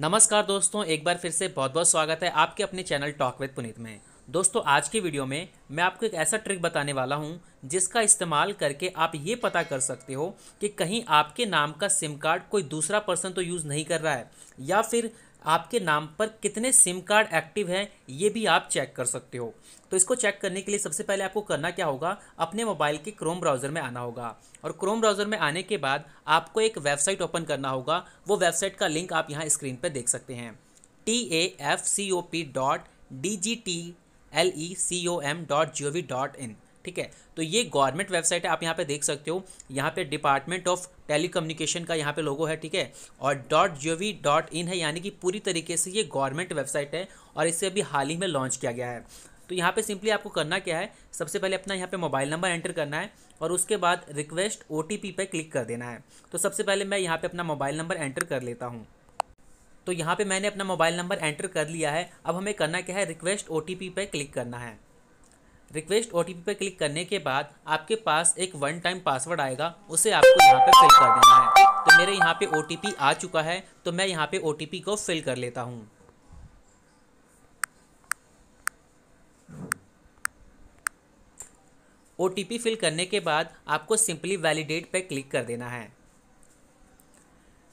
नमस्कार दोस्तों एक बार फिर से बहुत बहुत स्वागत है आपके अपने चैनल टॉक विद पुनीत में दोस्तों आज की वीडियो में मैं आपको एक ऐसा ट्रिक बताने वाला हूं जिसका इस्तेमाल करके आप ये पता कर सकते हो कि कहीं आपके नाम का सिम कार्ड कोई दूसरा पर्सन तो यूज़ नहीं कर रहा है या फिर आपके नाम पर कितने सिम कार्ड एक्टिव हैं ये भी आप चेक कर सकते हो तो इसको चेक करने के लिए सबसे पहले आपको करना क्या होगा अपने मोबाइल के क्रोम ब्राउज़र में आना होगा और क्रोम ब्राउज़र में आने के बाद आपको एक वेबसाइट ओपन करना होगा वो वेबसाइट का लिंक आप यहाँ स्क्रीन पर देख सकते हैं T A F C O P dot D G T L E C O M dot G O V dot in ठीक है तो ये गवर्नमेंट वेबसाइट है आप यहाँ पे देख सकते हो यहाँ पे डिपार्टमेंट ऑफ टेलीकम्युनिकेशन का यहाँ पे लोगो है ठीक है और dot G O V dot in है यानी कि पूरी तरीके से ये गवर्नमेंट वेबसाइट है और इसे अभी हाल ही में लॉन्च किया गया है तो यहाँ पे सिंपली आपको करना क्या है सबसे पहले अपना यहाँ पे मोबाइल नंबर एंटर करना है और उसके बाद रिक्वेस्ट ओ टी पी पर क्लिक कर देना है तो सबसे पहले मैं यहाँ पे अपना मोबाइल नंबर एंटर कर लेता हूँ तो यहाँ पे मैंने अपना मोबाइल नंबर एंटर कर लिया है अब हमें करना क्या है रिक्वेस्ट ओ टी पी पर क्लिक करना है रिक्वेस्ट ओ पर क्लिक करने के बाद आपके पास एक वन टाइम पासवर्ड आएगा उसे आपको यहाँ पर फिल कर देना है तो मेरे यहाँ पे ओ आ चुका है तो मैं यहाँ पे ओ को फिल कर लेता हूँ ओ फिल करने के बाद आपको सिंपली वैलिडेट पर क्लिक कर देना है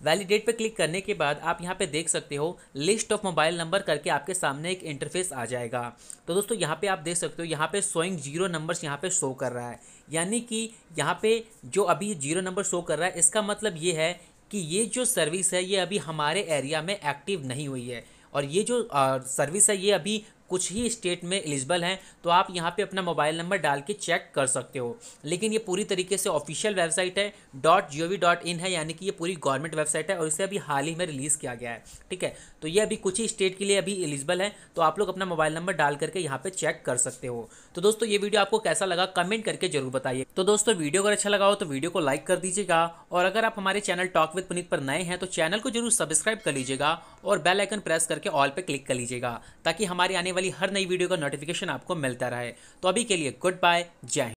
वैलिडेट पर क्लिक करने के बाद आप यहाँ पे देख सकते हो लिस्ट ऑफ मोबाइल नंबर करके आपके सामने एक इंटरफेस आ जाएगा तो दोस्तों यहाँ पे आप देख सकते हो यहाँ पे सोइंग जीरो नंबर्स यहाँ पे शो कर रहा है यानी कि यहाँ पे जो अभी जीरो नंबर शो कर रहा है इसका मतलब ये है कि ये जो सर्विस है ये अभी हमारे एरिया में एक्टिव नहीं हुई है और ये जो सर्विस है ये अभी कुछ ही स्टेट में एलिजिबल हैं तो आप यहाँ पे अपना मोबाइल नंबर डाल के चेक कर सकते हो लेकिन ये पूरी तरीके से ऑफिशियल वेबसाइट है dot G O V dot in है यानी कि ये पूरी गवर्नमेंट वेबसाइट है और इसे अभी हाल ही में रिलीज़ किया गया है ठीक है तो ये अभी कुछ ही स्टेट के लिए अभी एलिजिबल है तो आप लोग अपना मोबाइल नंबर डाल करके यहाँ पर चेक कर सकते हो तो दोस्तों ये वीडियो आपको कैसा लगा कमेंट करके जरूर बताइए तो दोस्तों वीडियो अगर अच्छा लगा हो तो वीडियो को लाइक कर दीजिएगा और अगर आप हमारे चैनल टॉक विद पुनीत पर नए हैं तो चैनल को जरूर सब्सक्राइब कर लीजिएगा और बेल आइकन प्रेस करके ऑल पे क्लिक कर लीजिएगा ताकि हमारी आने वाली वाली हर नई वीडियो का नोटिफिकेशन आपको मिलता रहे तो अभी के लिए गुड बाय जय